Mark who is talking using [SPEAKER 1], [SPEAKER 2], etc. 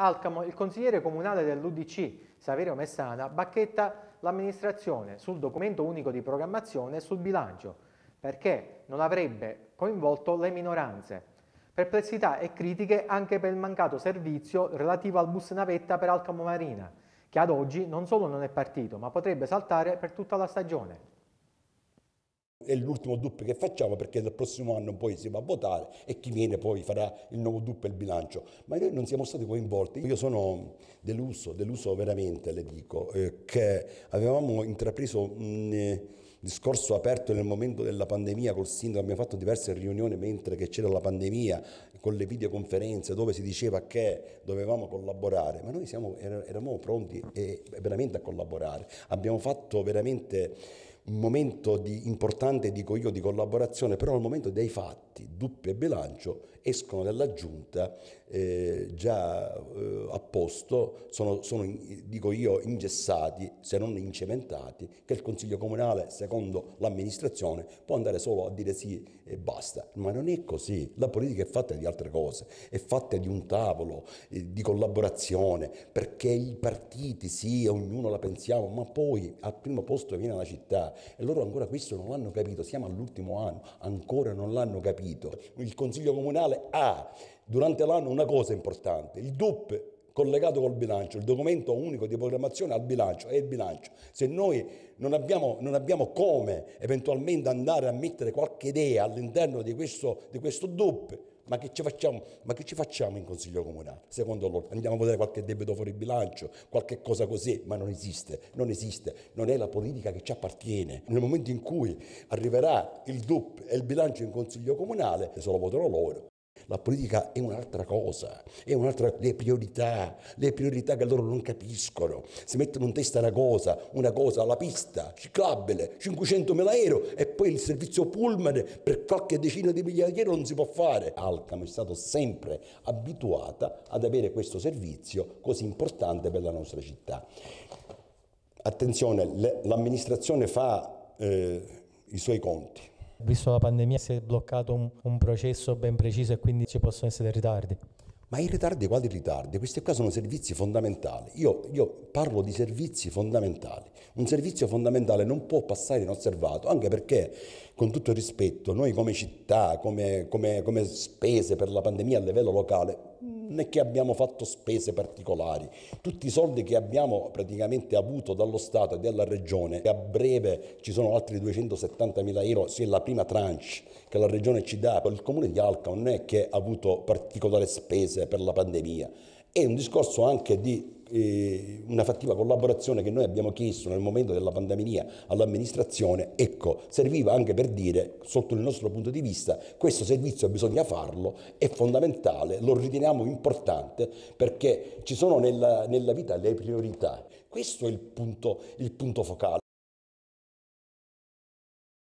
[SPEAKER 1] Alcamo, il consigliere comunale dell'UDC, Saverio Messana, bacchetta l'amministrazione sul documento unico di programmazione e sul bilancio, perché non avrebbe coinvolto le minoranze. Perplessità e critiche anche per il mancato servizio relativo al bus navetta per Alcamo Marina, che ad oggi non solo non è partito, ma potrebbe saltare per tutta la stagione. È l'ultimo DUP che facciamo perché dal prossimo anno poi si va a votare e chi viene poi farà il nuovo DUP e il bilancio. Ma noi non siamo stati coinvolti. Io sono deluso, deluso veramente, le dico, eh, che avevamo intrapreso un eh, discorso aperto nel momento della pandemia col sindaco, abbiamo fatto diverse riunioni mentre c'era la pandemia, con le videoconferenze dove si diceva che dovevamo collaborare, ma noi siamo, er eravamo pronti eh, veramente a collaborare. Abbiamo fatto veramente un momento di, importante, dico io, di collaborazione, però al momento dei fatti, Duppio e Bilancio escono dalla giunta eh, già eh, a posto, sono, sono, dico io, ingessati, se non incementati, che il Consiglio Comunale, secondo l'amministrazione, può andare solo a dire sì e basta. Ma non è così, la politica è fatta di altre cose, è fatta di un tavolo, eh, di collaborazione, perché i partiti, sì, ognuno la pensiamo, ma poi al primo posto viene la città e loro ancora questo non l'hanno capito, siamo all'ultimo anno, ancora non l'hanno capito. Il Consiglio Comunale ha durante l'anno una cosa importante, il DUP collegato col bilancio, il documento unico di programmazione al bilancio, è il bilancio. Se noi non abbiamo, non abbiamo come eventualmente andare a mettere qualche idea all'interno di questo, di questo DUP, ma che, facciamo, ma che, ci facciamo, in consiglio comunale? Secondo loro andiamo a votare qualche debito fuori bilancio, qualche cosa così, ma non esiste, non esiste, non è la politica che ci appartiene. Nel momento in cui arriverà il DUP e il bilancio in consiglio comunale, se lo votano loro, la politica è un'altra cosa, è un'altra, le priorità, le priorità che loro non capiscono. Si mettono in testa una cosa, una cosa alla pista, ciclabile, 500.000 euro e poi il servizio pullman per qualche decina di migliaia di euro non si può fare. Alcamo è stata sempre abituata ad avere questo servizio così importante per la nostra città. Attenzione, l'amministrazione fa eh, i suoi conti Visto la pandemia si è bloccato un, un processo ben preciso e quindi ci possono essere ritardi. Ma i ritardi, quali ritardi? Questi qua sono servizi fondamentali. Io, io, parlo di servizi fondamentali. Un servizio fondamentale non può passare inosservato, anche perché, con tutto il rispetto, noi come città, come, come, come spese per la pandemia a livello locale, non è che abbiamo fatto spese particolari, tutti i soldi che abbiamo praticamente avuto dallo Stato e dalla Regione, a breve ci sono altri 270 mila euro, sia la prima tranche che la Regione ci dà, il Comune di Alca non è che ha avuto particolari spese per la pandemia, è un discorso anche di eh, una fattiva collaborazione che noi abbiamo chiesto nel momento della pandemia all'amministrazione, ecco, serviva anche per dire, sotto il nostro punto di vista, questo servizio bisogna farlo, è fondamentale, lo riteniamo importante perché ci sono nella, nella vita le priorità. Questo è il punto, il punto focale.